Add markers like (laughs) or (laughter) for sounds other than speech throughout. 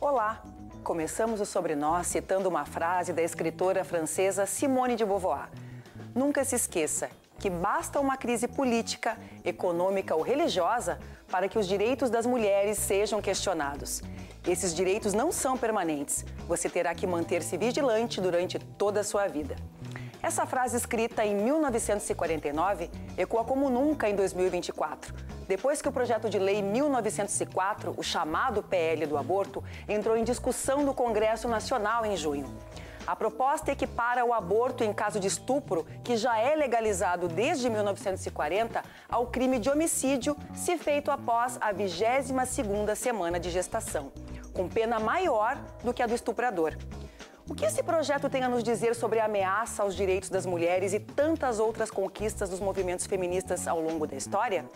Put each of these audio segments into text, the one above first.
Olá! Começamos o Sobre Nós citando uma frase da escritora francesa Simone de Beauvoir. Nunca se esqueça que basta uma crise política, econômica ou religiosa para que os direitos das mulheres sejam questionados. Esses direitos não são permanentes. Você terá que manter-se vigilante durante toda a sua vida. Essa frase, escrita em 1949, ecoa como nunca em 2024, depois que o projeto de lei 1904, o chamado PL do aborto, entrou em discussão no Congresso Nacional em junho. A proposta equipara o aborto em caso de estupro, que já é legalizado desde 1940, ao crime de homicídio se feito após a 22ª semana de gestação, com pena maior do que a do estuprador. O que esse projeto tem a nos dizer sobre a ameaça aos direitos das mulheres e tantas outras conquistas dos movimentos feministas ao longo da história?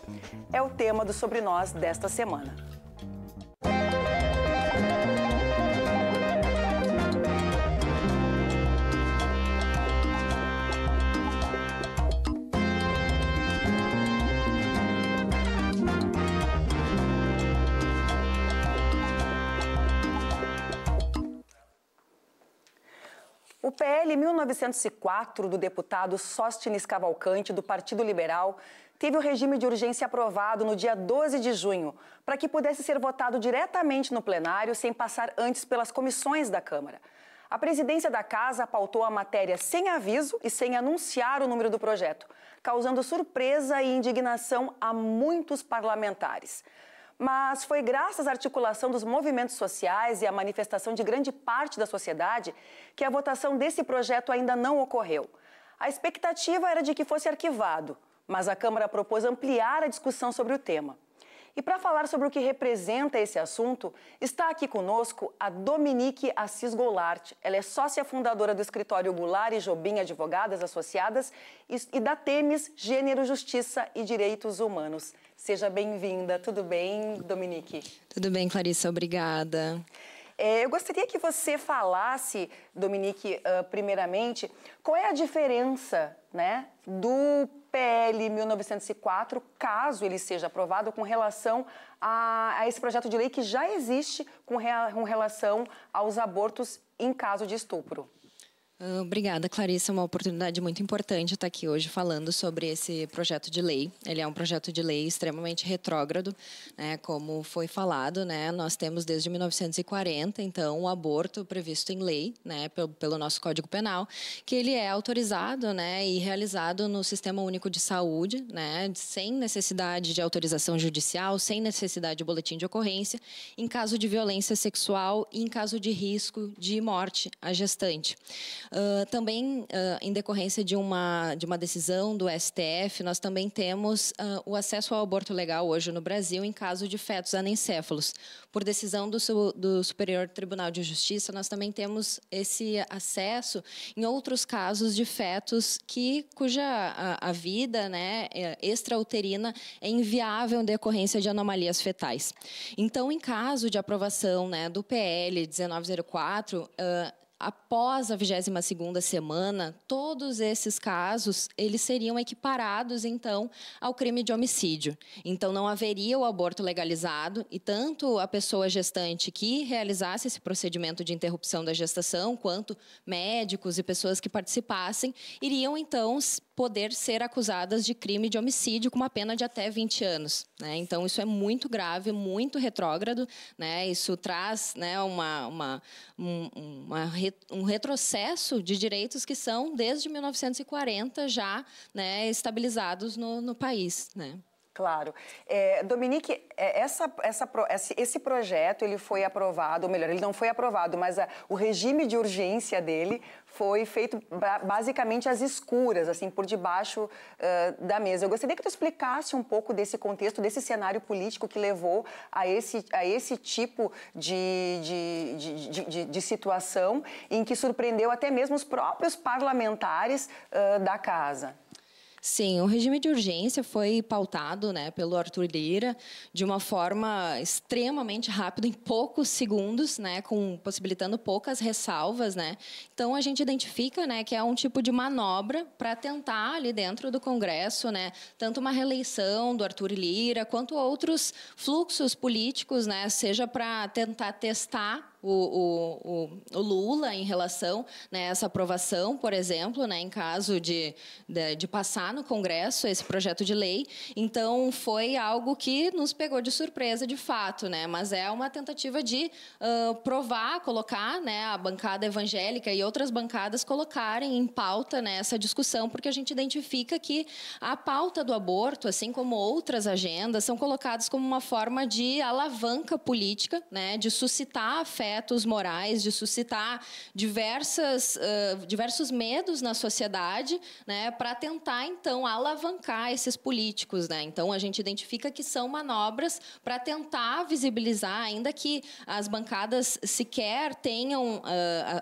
É o tema do Sobre Nós desta semana. Em 1904 do deputado Sóstines Cavalcante, do Partido Liberal, teve o regime de urgência aprovado no dia 12 de junho, para que pudesse ser votado diretamente no plenário sem passar antes pelas comissões da Câmara. A presidência da casa pautou a matéria sem aviso e sem anunciar o número do projeto, causando surpresa e indignação a muitos parlamentares. Mas foi graças à articulação dos movimentos sociais e à manifestação de grande parte da sociedade que a votação desse projeto ainda não ocorreu. A expectativa era de que fosse arquivado, mas a Câmara propôs ampliar a discussão sobre o tema. E para falar sobre o que representa esse assunto, está aqui conosco a Dominique Assis Goulart. Ela é sócia fundadora do escritório Goulart e Jobim Advogadas Associadas e da Temes Gênero, Justiça e Direitos Humanos. Seja bem-vinda. Tudo bem, Dominique? Tudo bem, Clarissa. Obrigada. É, eu gostaria que você falasse, Dominique, uh, primeiramente, qual é a diferença né, do PL 1904, caso ele seja aprovado, com relação a, a esse projeto de lei que já existe com, rea, com relação aos abortos em caso de estupro? Ah, obrigada, Clarissa. É uma oportunidade muito importante estar aqui hoje falando sobre esse projeto de lei. Ele é um projeto de lei extremamente retrógrado, né? como foi falado, né? nós temos desde 1940, então, o aborto previsto em lei, né? pelo, pelo nosso Código Penal, que ele é autorizado né? e realizado no Sistema Único de Saúde, né? sem necessidade de autorização judicial, sem necessidade de boletim de ocorrência, em caso de violência sexual e em caso de risco de morte à gestante. Ah, também, uh, em decorrência de uma, de uma decisão do STF, nós também temos uh, o acesso ao aborto legal hoje no Brasil em caso de fetos anencéfalos. Por decisão do, su do Superior Tribunal de Justiça, nós também temos esse acesso em outros casos de fetos que, cuja a, a vida né, é extrauterina é inviável em decorrência de anomalias fetais. Então, em caso de aprovação né, do PL 1904, após a 22ª semana, todos esses casos, eles seriam equiparados então ao crime de homicídio. Então não haveria o aborto legalizado e tanto a pessoa gestante que realizasse esse procedimento de interrupção da gestação, quanto médicos e pessoas que participassem, iriam então poder ser acusadas de crime de homicídio com uma pena de até 20 anos. Né? Então, isso é muito grave, muito retrógrado, né? isso traz né, uma, uma, uma, um retrocesso de direitos que são, desde 1940, já né, estabilizados no, no país. Né? Claro. É, Dominique, é, essa, essa, esse projeto ele foi aprovado, ou melhor, ele não foi aprovado, mas a, o regime de urgência dele foi feito basicamente às escuras, assim, por debaixo uh, da mesa. Eu gostaria que tu explicasse um pouco desse contexto, desse cenário político que levou a esse, a esse tipo de, de, de, de, de situação em que surpreendeu até mesmo os próprios parlamentares uh, da casa. Sim, o regime de urgência foi pautado né, pelo Arthur Lira de uma forma extremamente rápida, em poucos segundos, né, com, possibilitando poucas ressalvas. Né. Então, a gente identifica né, que é um tipo de manobra para tentar, ali dentro do Congresso, né, tanto uma reeleição do Arthur Lira, quanto outros fluxos políticos, né, seja para tentar testar o, o, o Lula em relação né, a né, essa aprovação, por exemplo, né, em caso de, de, de, passar no Congresso esse projeto de lei. Então, foi algo que nos pegou de surpresa, de fato, né, mas é uma tentativa de uh, provar, colocar né, a bancada evangélica e outras bancadas colocarem em pauta né, essa discussão, porque a gente identifica que a pauta do aborto, assim como outras agendas, são colocadas como uma forma de alavanca política, né, de suscitar a fé projetos morais, de suscitar diversas, uh, diversos medos na sociedade, né, para tentar então alavancar esses políticos, né? Então a gente identifica que são manobras para tentar visibilizar, ainda que as bancadas sequer tenham, uh,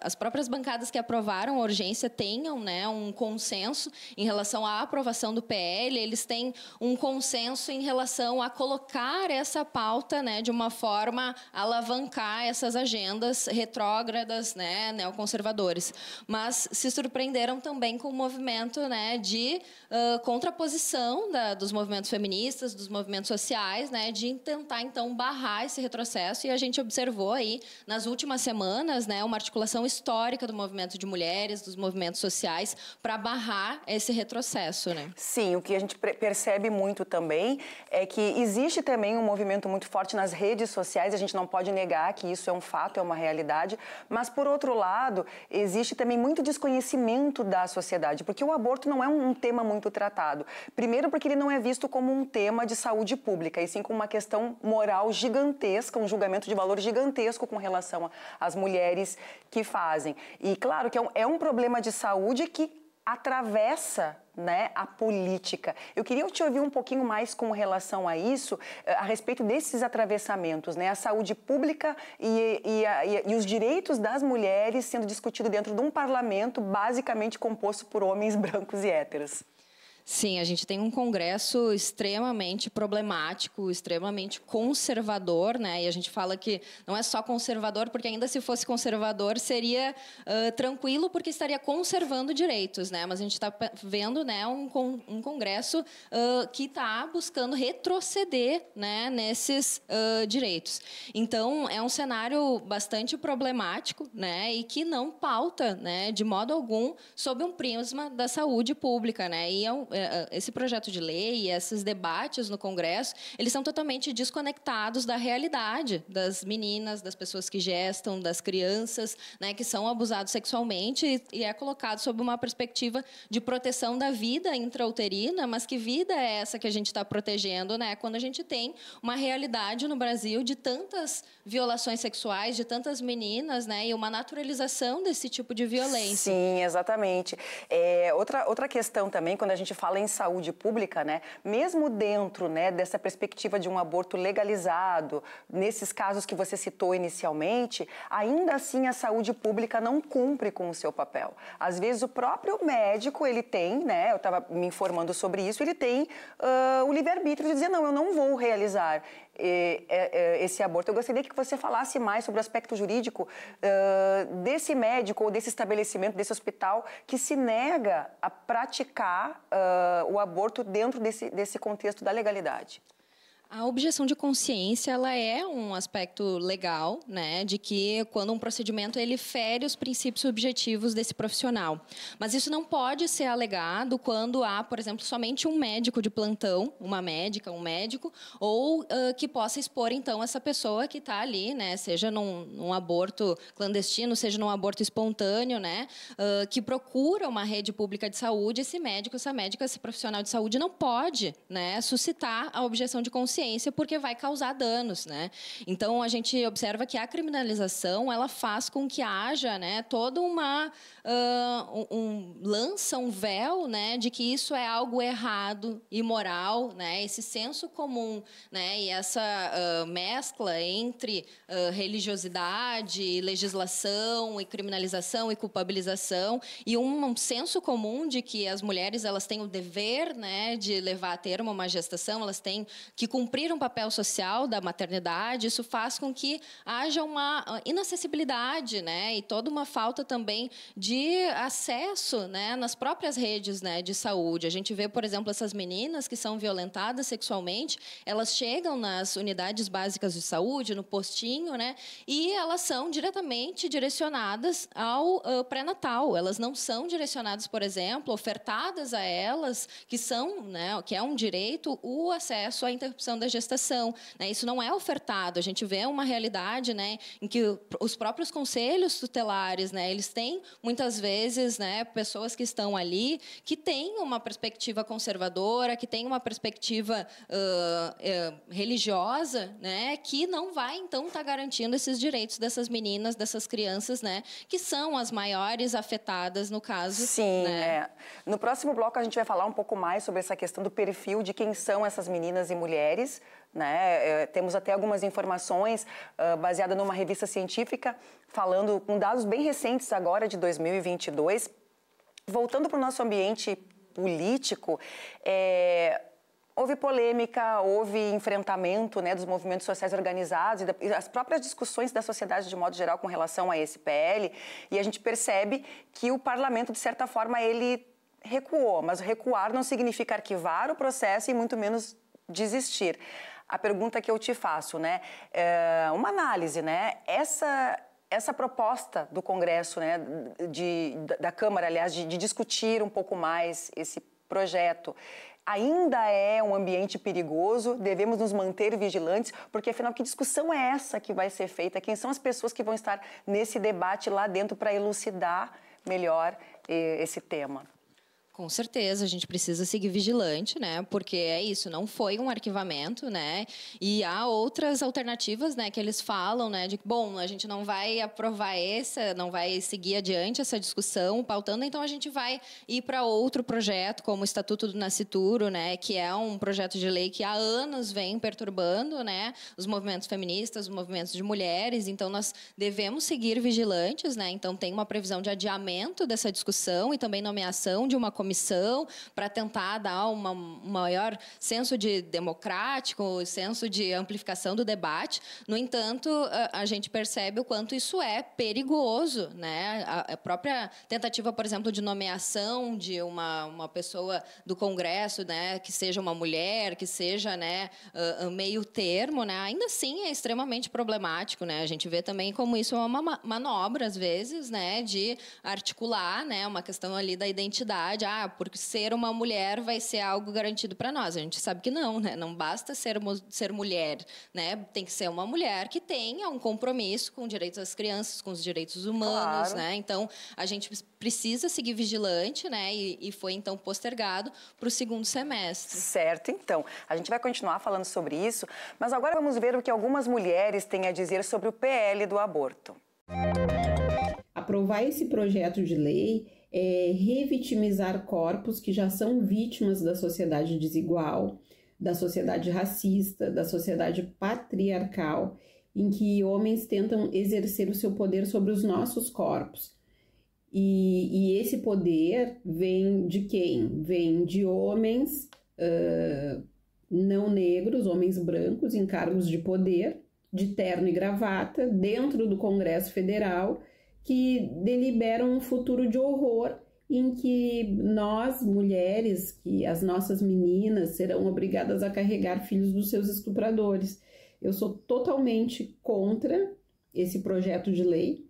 as próprias bancadas que aprovaram a urgência tenham, né, um consenso em relação à aprovação do PL, eles têm um consenso em relação a colocar essa pauta, né, de uma forma a alavancar essas agências agendas retrógradas, né, neoconservadores, mas se surpreenderam também com o movimento né, de uh, contraposição da, dos movimentos feministas, dos movimentos sociais, né, de tentar então barrar esse retrocesso. E a gente observou aí nas últimas semanas né, uma articulação histórica do movimento de mulheres, dos movimentos sociais, para barrar esse retrocesso. Né? Sim, o que a gente percebe muito também é que existe também um movimento muito forte nas redes sociais, a gente não pode negar que isso é um fato fato, é uma realidade, mas por outro lado, existe também muito desconhecimento da sociedade, porque o aborto não é um tema muito tratado. Primeiro, porque ele não é visto como um tema de saúde pública, e sim como uma questão moral gigantesca, um julgamento de valor gigantesco com relação às mulheres que fazem. E claro que é um, é um problema de saúde que atravessa né, a política. Eu queria te ouvir um pouquinho mais com relação a isso, eh, a respeito desses atravessamentos, né, a saúde pública e, e, a, e os direitos das mulheres sendo discutido dentro de um parlamento basicamente composto por homens (laughs) brancos e héteros. Sim, a gente tem um congresso extremamente problemático, extremamente conservador, né? E a gente fala que não é só conservador, porque ainda se fosse conservador seria uh, tranquilo, porque estaria conservando direitos, né? Mas a gente está vendo, né, um, um congresso uh, que está buscando retroceder, né, nesses uh, direitos. Então é um cenário bastante problemático, né? E que não pauta, né, de modo algum, sob um prisma da saúde pública, né? E é um, eh, eh, esse projeto de lei, esses debates no Congresso, eles são totalmente desconectados da realidade das meninas, das pessoas que gestam, das crianças, né, que são abusados sexualmente e é colocado sob uma perspectiva de proteção da vida intrauterina, mas que vida é essa que a gente está protegendo, né? Quando a gente tem uma realidade no Brasil de tantas violações sexuais, de tantas meninas, né, e uma naturalização desse tipo de violência. Sim, exatamente. É, outra outra questão também quando a gente fala em saúde pública, né, mesmo dentro né, dessa perspectiva de um aborto legalizado, nesses casos que você citou inicialmente, ainda assim a saúde pública não cumpre com o seu papel. Às vezes o próprio médico, ele tem, né, eu estava me informando sobre isso, ele tem uh, o livre-arbítrio de dizer, não, eu não vou realizar é, é, é, esse aborto. Eu gostaria que você falasse mais sobre o aspecto jurídico desse médico ou desse estabelecimento, desse hospital, que se nega a praticar o aborto dentro desse, desse contexto da legalidade. A objeção de consciência ela é um aspecto legal, né, de que quando um procedimento ele fere os princípios objetivos desse profissional. Mas isso não pode ser alegado quando há, por exemplo, somente um médico de plantão, uma médica, um médico, ou uh, que possa expor então essa pessoa que está ali, né, seja num, num, aborto clandestino, seja num aborto espontâneo, né, uh, que procura uma rede pública de saúde, esse médico, essa médica, esse profissional de saúde não pode, né, suscitar a objeção de consciência consciência porque vai causar danos, né? Então a gente observa que a criminalização ela faz com que haja, né, toda uma uh, um, lança um véu, né, de que isso é algo errado, imoral, né? Esse senso comum, né? E essa uh, mescla entre uh, religiosidade, legislação e criminalização e culpabilização e um, um senso comum de que as mulheres elas têm o dever, né, de levar a termo uma gestação, elas têm que cumprir cumprir um papel social da maternidade, isso faz com que haja uma ah, inacessibilidade, né? E toda uma falta também de acesso, né, nas próprias redes, né, de saúde. A gente vê, por exemplo, essas meninas que são violentadas sexualmente, elas chegam nas unidades básicas de saúde, no postinho, né? E elas são diretamente direcionadas ao uh, pré-natal. Elas não são direcionadas, por exemplo, ofertadas a elas que são, né, que é um direito o acesso à interrupção da gestação. Né? Isso não é ofertado. A gente vê uma realidade né, em que os próprios conselhos tutelares, né, eles têm, muitas vezes, né, pessoas que estão ali que têm uma perspectiva conservadora, que têm uma perspectiva uh, uh, religiosa, né, que não vai, então, estar tá garantindo esses direitos dessas meninas, dessas crianças, né, que são as maiores afetadas, no caso. Sim, né? é. No próximo bloco, a gente vai falar um pouco mais sobre essa questão do perfil de quem são essas meninas e mulheres né? É, temos até algumas informações uh, ah, baseadas numa revista científica, falando com dados bem recentes agora, de 2022. Voltando para o nosso ambiente político, é, houve polêmica, houve enfrentamento né, dos movimentos sociais organizados e, da, e, as próprias discussões da sociedade de modo geral com relação a esse PL. E a gente percebe que o parlamento, de certa forma, ele recuou, mas recuar não significa arquivar o processo e muito menos desistir. A pergunta que eu te faço, né? É uma análise, né? Essa, essa proposta do Congresso, né, de, da Câmara, aliás, de, de, discutir um pouco mais esse projeto, ainda é um ambiente perigoso, devemos nos manter vigilantes, porque afinal, que discussão é essa que vai ser feita? Quem são as pessoas que vão estar nesse debate lá dentro para elucidar melhor eh, esse tema? Com certeza, a gente precisa seguir vigilante, né? Porque é isso, não foi um arquivamento, né? E há outras alternativas, né, que eles falam, né, de que bom, a gente não vai aprovar essa, não vai seguir adiante essa discussão, pautando, então a gente vai ir para outro projeto, como o Estatuto do Nascituro, né, que é um projeto de lei que há anos vem perturbando, né, os movimentos feministas, os movimentos de mulheres, então nós devemos seguir vigilantes, né? Então tem uma previsão de adiamento dessa discussão e também nomeação de uma comissão comissão para tentar dar uma, um maior senso de democrático, senso de amplificação do debate. No entanto, a, a gente percebe o quanto isso é perigoso, né? A, a própria tentativa, por exemplo, de nomeação de uma, uma pessoa do Congresso, né, que seja uma mulher, que seja, né, uh, meio termo, né? Ainda assim é extremamente problemático, né? A gente vê também como isso é uma manobra às vezes, né, de articular, né, uma questão ali da identidade. Ah, ah, porque ser uma mulher vai ser algo garantido para nós. A gente sabe que não, né? Não basta ser, ser mulher, né? Tem que ser uma mulher que tenha um compromisso com os direitos das crianças, com os direitos humanos, claro. né? Então, a gente precisa seguir vigilante, né? E, e foi então postergado para o segundo semestre. Certo, então. A gente vai continuar falando sobre isso, mas agora vamos ver o que algumas mulheres têm a dizer sobre o PL do aborto. Aprovar esse projeto de lei é, revitimizar corpos que já são vítimas da sociedade desigual, da sociedade racista, da sociedade patriarcal, em que homens tentam exercer o seu poder sobre os nossos corpos. E, e esse poder vem de quem? Vem de homens uh, não negros, homens brancos em cargos de poder, de terno e gravata, dentro do Congresso Federal que deliberam um futuro de horror em que nós, mulheres, que as nossas meninas serão obrigadas a carregar filhos dos seus estupradores. Eu sou totalmente contra esse projeto de lei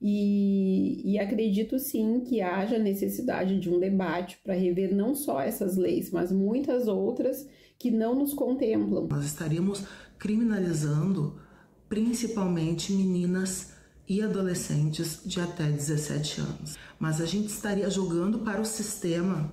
e, e acredito sim que haja necessidade de um debate para rever não só essas leis, mas muitas outras que não nos contemplam. Nós estaríamos criminalizando principalmente meninas e adolescentes de até 17 anos. Mas a gente estaria jogando para o sistema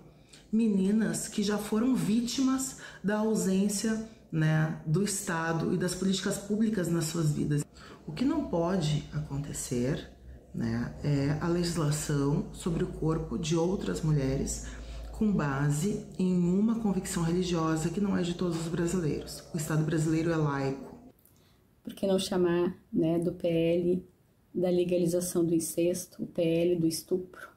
meninas que já foram vítimas da ausência né, do Estado e das políticas públicas nas suas vidas. O que não pode acontecer né, é a legislação sobre o corpo de outras mulheres com base em uma convicção religiosa que não é de todos os brasileiros. O Estado brasileiro é laico. Por que não chamar né, do PL da legalização do incesto, o PL do estupro,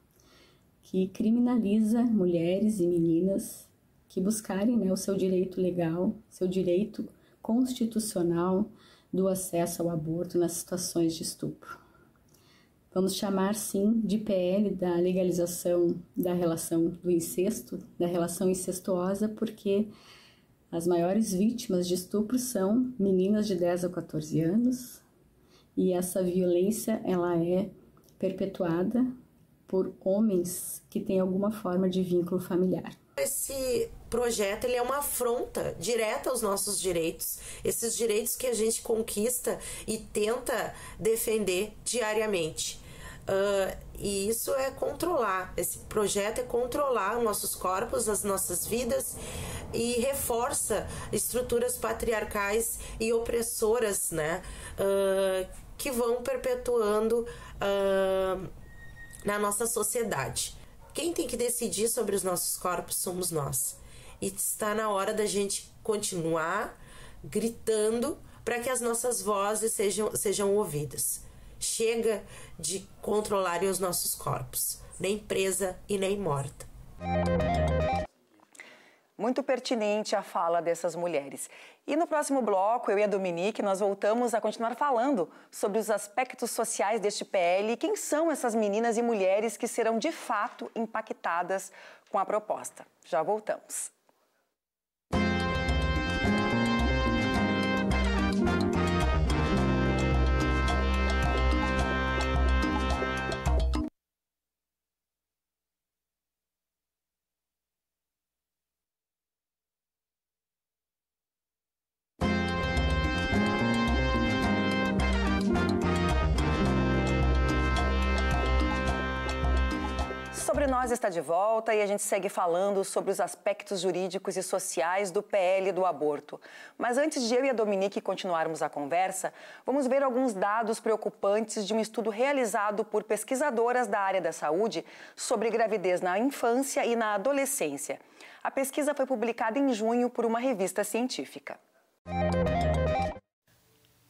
que criminaliza mulheres e meninas que buscarem né, o seu direito legal, seu direito constitucional do acesso ao aborto nas situações de estupro. Vamos chamar sim de PL da legalização da relação do incesto, da relação incestuosa, porque as maiores vítimas de estupro são meninas de 10 a 14 anos, e essa violência ela é perpetuada por homens que têm alguma forma de vínculo familiar. Esse projeto ele é uma afronta direta aos nossos direitos, esses direitos que a gente conquista e tenta defender diariamente. Uh, e isso é controlar. Esse projeto é controlar nossos corpos, as nossas vidas e reforça estruturas patriarcais e opressoras, né? Uh, que vão perpetuando uh, na nossa sociedade. Quem tem que decidir sobre os nossos corpos somos nós. E está na hora da gente continuar gritando para que as nossas vozes sejam, sejam ouvidas. Chega de controlarem os nossos corpos, nem presa e nem morta. Muito pertinente a fala dessas mulheres. E no próximo bloco, eu e a Dominique, nós voltamos a continuar falando sobre os aspectos sociais deste PL e quem são essas meninas e mulheres que serão de fato impactadas com a proposta. Já voltamos. Sobre Nós está de volta e a gente segue falando sobre os aspectos jurídicos e sociais do PL do aborto. Mas antes de eu e a Dominique continuarmos a conversa, vamos ver alguns dados preocupantes de um estudo realizado por pesquisadoras da área da saúde sobre gravidez na infância e na adolescência. A pesquisa foi publicada em junho por uma revista científica. Música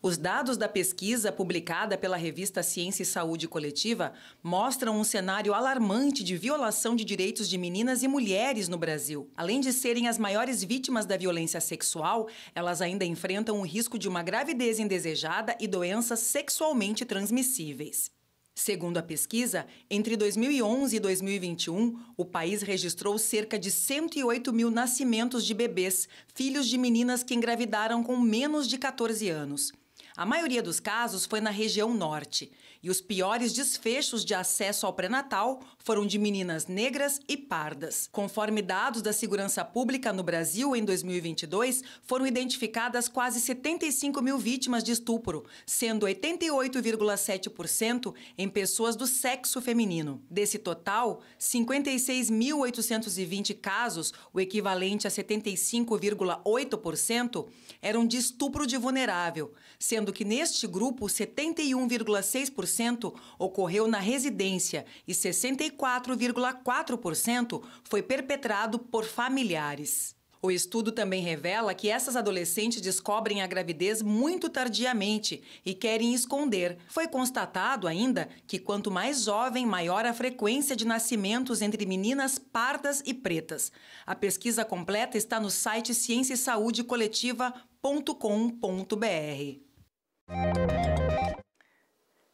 os dados da pesquisa publicada pela revista Ciência e Saúde Coletiva mostram um cenário alarmante de violação de direitos de meninas e mulheres no Brasil. Além de serem as maiores vítimas da violência sexual, elas ainda enfrentam o risco de uma gravidez indesejada e doenças sexualmente transmissíveis. Segundo a pesquisa, entre 2011 e 2021, o país registrou cerca de 108 mil nascimentos de bebês, filhos de meninas que engravidaram com menos de 14 anos. A maioria dos casos foi na região norte, e os piores desfechos de acesso ao pré-natal foram de meninas negras e pardas. Conforme dados da Segurança Pública no Brasil, em 2022, foram identificadas quase 75 mil vítimas de estupro, sendo 88,7% em pessoas do sexo feminino. Desse total, 56.820 casos, o equivalente a 75,8%, eram de estupro de vulnerável, sendo sendo que neste grupo 71,6% ocorreu na residência e 64,4% foi perpetrado por familiares. O estudo também revela que essas adolescentes descobrem a gravidez muito tardiamente e querem esconder. Foi constatado ainda que quanto mais jovem, maior a frequência de nascimentos entre meninas pardas e pretas. A pesquisa completa está no site ciência e saúde coletiva.com.br.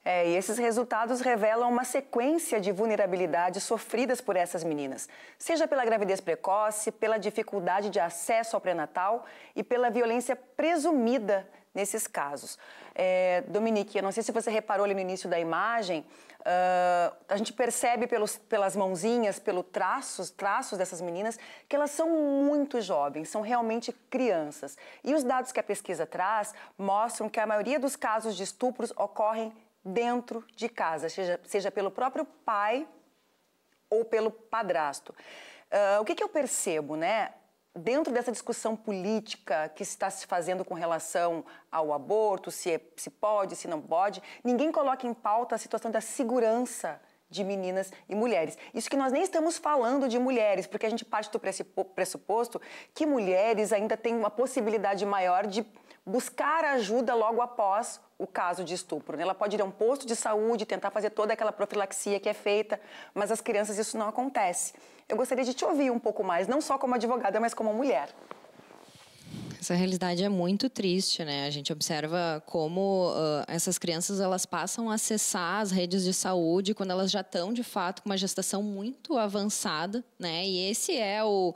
É, e esses resultados revelam uma sequência de vulnerabilidades sofridas por essas meninas, seja pela gravidez precoce, pela dificuldade de acesso ao pré-natal e pela violência presumida nesses casos. É, Dominique, eu não sei se você reparou ali no início da imagem, uh, a gente percebe pelos, pelas mãozinhas, pelos traços, traços dessas meninas, que elas são muito jovens, são realmente crianças. E os dados que a pesquisa traz mostram que a maioria dos casos de estupros ocorrem dentro de casa, seja, seja pelo próprio pai ou pelo padrasto. Uh, o que, que eu percebo, né? dentro dessa discussão política que está se fazendo com relação ao aborto, se, é, se pode, se não pode, ninguém coloca em pauta a situação da segurança de meninas e mulheres. Isso que nós nem estamos falando de mulheres, porque a gente parte do pressuposto que mulheres ainda têm uma possibilidade maior de buscar ajuda logo após o caso de estupro. Né? Ela pode ir a um posto de saúde, tentar fazer toda aquela profilaxia que é feita, mas as crianças isso não acontece. Eu gostaria de te ouvir um pouco mais, não só como advogada, mas como mulher. Essa realidade é muito triste, né? A gente observa como uh, essas crianças elas passam a acessar as redes de saúde quando elas já estão de fato com uma gestação muito avançada, né? E esse é o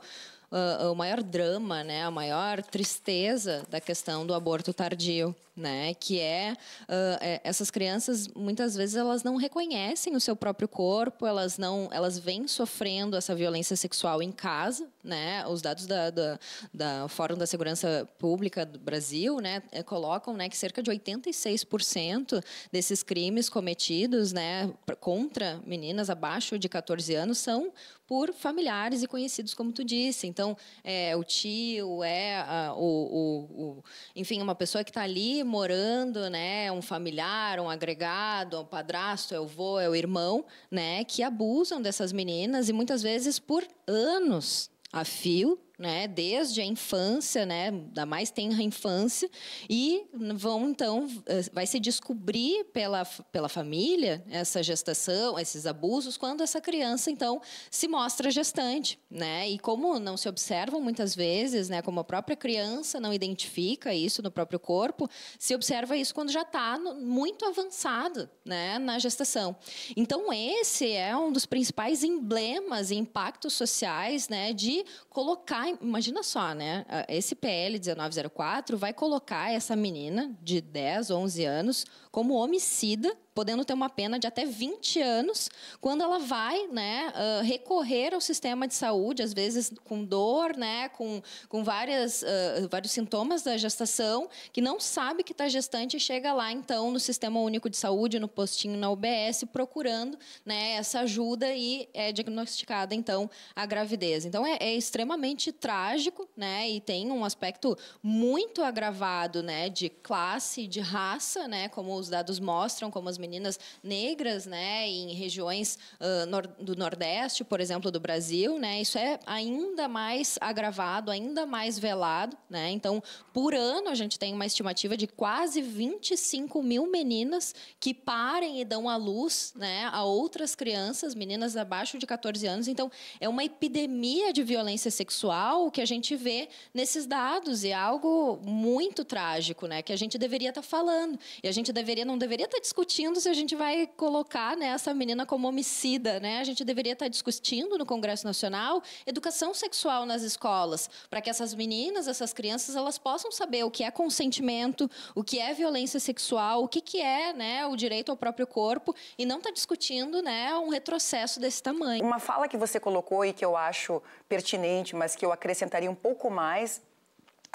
uh, o maior drama, né, a maior tristeza da questão do aborto tardio, né, que é uh, essas crianças muitas vezes elas não reconhecem o seu próprio corpo, elas não, elas vêm sofrendo essa violência sexual em casa, né, os dados da, da, da Fórum da Segurança Pública do Brasil, né, eh, colocam, né, que cerca de 86% desses crimes cometidos, né, contra meninas abaixo de 14 anos são por familiares e conhecidos, como tu disse. Então, é, o tio é a, o, o, o, enfim, uma pessoa que está ali morando, né? Um familiar, um agregado, um padrasto, é o avô, é o irmão, né? Que abusam dessas meninas e muitas vezes por anos a fio, né? Desde a infância, né? Da mais tenra infância e vão então eh, vai se descobrir pela, pela família essa gestação, esses abusos quando essa criança então se mostra gestante, né? E como não se observam muitas vezes, né? Como a própria criança não identifica isso no próprio corpo, se observa isso quando já está muito avançado, né? Na gestação. Então esse é um dos principais emblemas e impactos sociais, né? De colocar imagina só, né? Ah, esse PL 1904 vai colocar essa menina de 10, 11 anos como homicida podendo ter uma pena de até 20 anos, quando ela vai né, uh, recorrer ao sistema de saúde, às vezes com dor, né, com, com várias, uh, vários sintomas da gestação, que não sabe que está gestante e chega lá, então, no Sistema Único de Saúde, no postinho, na UBS, procurando né, essa ajuda e é diagnosticada, então, a gravidez. Então, é, é extremamente trágico né, e tem um aspecto muito agravado né, de classe, de raça, né, como os dados mostram, como as meninas negras, né, em regiões uh, nor do Nordeste, por exemplo, do Brasil, né, isso é ainda mais agravado, ainda mais velado, né. Então, por ano a gente tem uma estimativa de quase 25 mil meninas que parem e dão à luz, né, a outras crianças, meninas abaixo de 14 anos. Então, é uma epidemia de violência sexual que a gente vê nesses dados e é algo muito trágico, né, que a gente deveria estar tá falando e a gente deveria não deveria estar tá discutindo se a gente vai colocar né, essa menina como homicida. Né? A gente deveria estar discutindo no Congresso Nacional educação sexual nas escolas, para que essas meninas, essas crianças, elas possam saber o que é consentimento, o que é violência sexual, o que, que é né, o direito ao próprio corpo, e não estar tá discutindo né, um retrocesso desse tamanho. Uma fala que você colocou e que eu acho pertinente, mas que eu acrescentaria um pouco mais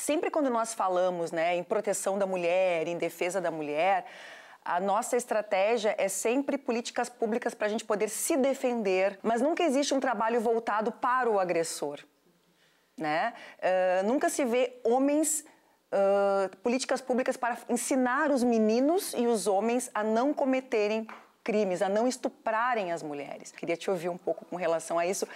sempre quando nós falamos né, em proteção da mulher, em defesa da mulher, a nossa estratégia é sempre políticas públicas para a gente poder se defender, mas nunca existe um trabalho voltado para o agressor. Né? Uh, nunca se vê homens Uh, políticas públicas para ensinar os meninos e os homens a não cometerem crimes, a não estuprarem as mulheres. Queria te ouvir um pouco com relação a isso,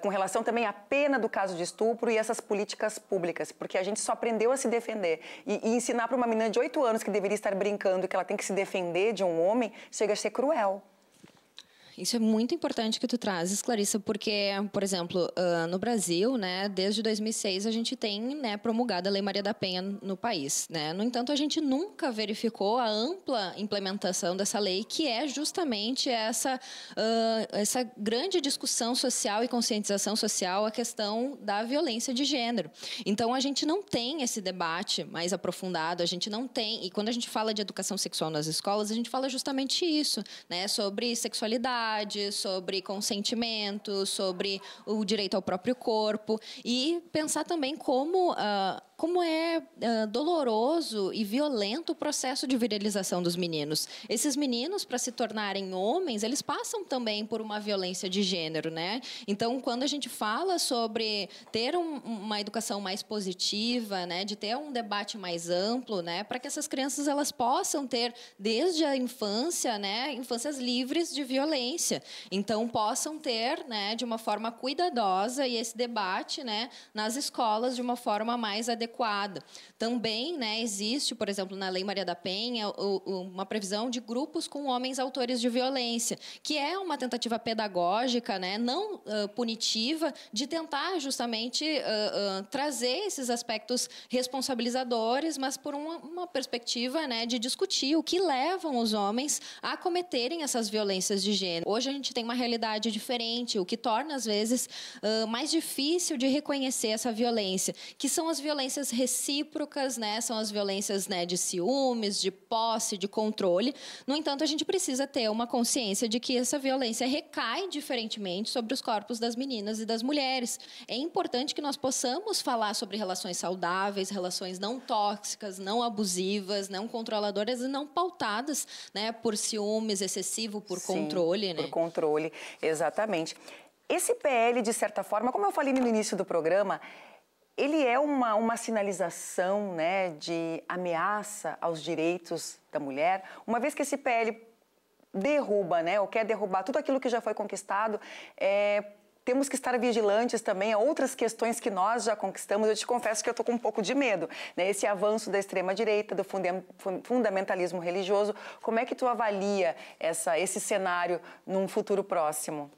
com relação também à pena do caso de estupro e essas políticas públicas, porque a gente só aprendeu a se defender. E, e ensinar para uma menina de 8 anos que deveria estar brincando que ela tem que se defender de um homem chega a ser cruel. Isso é muito importante que tu trazes, Clarissa, porque, por exemplo, ah, no Brasil, né, desde 2006 a gente tem né, promulgada a Lei Maria da Penha no país. Né? No entanto, a gente nunca verificou a ampla implementação dessa lei, que é justamente essa, uh, essa grande discussão social e conscientização social, a questão da violência de gênero. Então, a gente não tem esse debate mais aprofundado, a gente não tem. E quando a gente fala de educação sexual nas escolas, a gente fala justamente isso, né, sobre sexualidade sexualidade, sobre consentimento, sobre o direito ao próprio corpo e pensar também como uh, como é uh, doloroso e violento o processo de virilização dos meninos. Esses meninos, para se tornarem homens, eles passam também por uma violência de gênero, né? Então, quando a gente fala sobre ter um, uma educação mais positiva, né, de ter um debate mais amplo, né, para que essas crianças elas possam ter desde a infância, né, infâncias livres de violência. Então, possam ter, né, de uma forma cuidadosa e esse debate, né, nas escolas de uma forma mais adequada adequada. Também né, existe, por exemplo, na Lei Maria da Penha, uma previsão de grupos com homens autores de violência, que é uma tentativa pedagógica, né, não uh, punitiva, de tentar justamente uh, uh, trazer esses aspectos responsabilizadores, mas por uma, uma perspectiva né, de discutir o que levam os homens a cometerem essas violências de gênero. Hoje a gente tem uma realidade diferente, o que torna, às vezes, mais difícil de reconhecer essa violência, que são as violências violências recíprocas, né? São as violências né, de ciúmes, de posse, de controle. No entanto, a gente precisa ter uma consciência de que essa violência recai diferentemente sobre os corpos das meninas e das mulheres. É importante que nós possamos falar sobre relações saudáveis, relações não tóxicas, não abusivas, não controladoras e não pautadas, né? Por ciúmes excessivo, por Sim, controle, por né? Por controle, exatamente. Esse PL, de certa forma, como eu falei no início do programa, ele é uma, uma sinalização né, de ameaça aos direitos da mulher, uma vez que esse PL derruba, né, ou quer derrubar tudo aquilo que já foi conquistado, é, temos que estar vigilantes também a outras questões que nós já conquistamos. Eu te confesso que eu estou com um pouco de medo, né? Esse avanço da extrema-direita, do fundamentalismo religioso, como é que tu avalia essa, esse cenário num futuro próximo?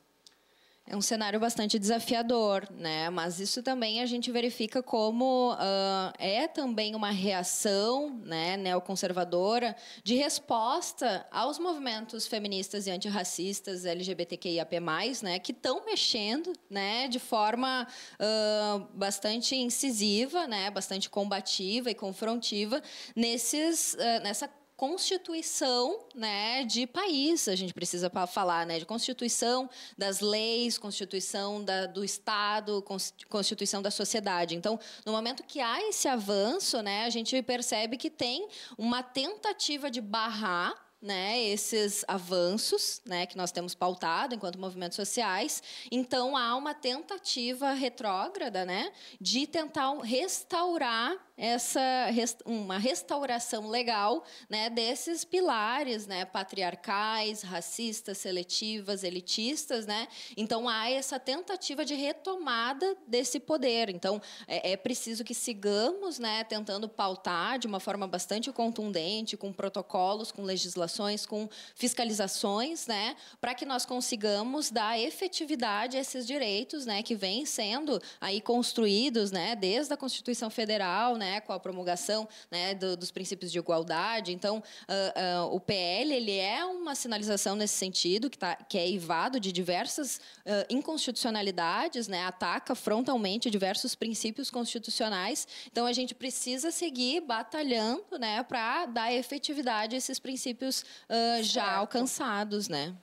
É um cenário bastante desafiador, né? Mas isso também a gente verifica como uh, é também uma reação né, neoconservadora de resposta aos movimentos feministas e antirracistas LGBTQIAP+, né, que estão mexendo né, de forma uh, bastante incisiva, né, bastante combativa e confrontiva nesses, uh, nessa constituição né, de país, a gente precisa falar né, de constituição das leis, constituição da, do Estado, constituição da sociedade. Então, no momento que há esse avanço, né, a gente percebe que tem uma tentativa de barrar né, esses avanços né, que nós temos pautado enquanto movimentos sociais. Então, há uma tentativa retrógrada né, de tentar restaurar essa uma restauração legal né, desses pilares né, patriarcais, racistas, seletivas, elitistas. Né? Então, há essa tentativa de retomada desse poder. Então, é, é preciso que sigamos né, tentando pautar de uma forma bastante contundente, com protocolos, com legislações, com fiscalizações, né, para que nós consigamos dar efetividade a esses direitos né, que vêm sendo aí construídos né, desde a Constituição Federal, né, né, com a promulgação né, do, dos princípios de igualdade. Então, uh, uh, o PL ele é uma sinalização nesse sentido, que, tá, que é eivado de diversas uh, inconstitucionalidades, né, ataca frontalmente diversos princípios constitucionais. Então, a gente precisa seguir batalhando né, para dar efetividade a esses princípios já alcançados. Né?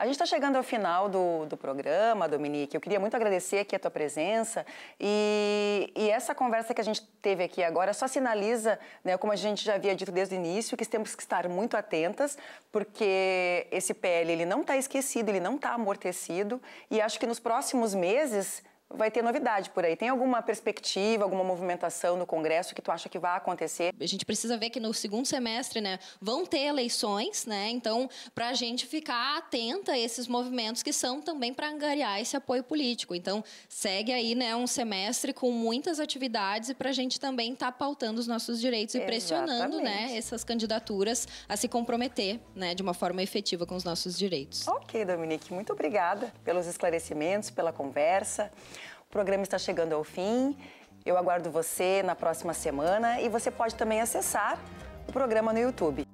A gente está chegando ao final do, do programa, Dominique. Eu queria muito agradecer aqui a tua presença e, e essa conversa que a gente teve aqui agora só sinaliza, né, como a gente já havia dito desde o início, que temos que estar muito atentas, porque esse PL ele não está esquecido, ele não está amortecido e acho que nos próximos meses vai ter novidade por aí. Tem alguma perspectiva, alguma movimentação no Congresso que tu acha que vai acontecer? A gente precisa ver que no segundo semestre, né, vão ter eleições, né? Então, para a gente ficar atenta a esses movimentos que são também para angariar esse apoio político. Então, segue aí, né, um semestre com muitas atividades e para a gente também estar tá pautando os nossos direitos e pressionando, né, Exatamente. né, essas candidaturas a se comprometer, né, de uma forma efetiva com os nossos direitos. Ok, Dominique, muito obrigada pelos esclarecimentos, pela conversa. O programa está chegando ao fim. Eu aguardo você na próxima semana e você pode também acessar o programa no YouTube.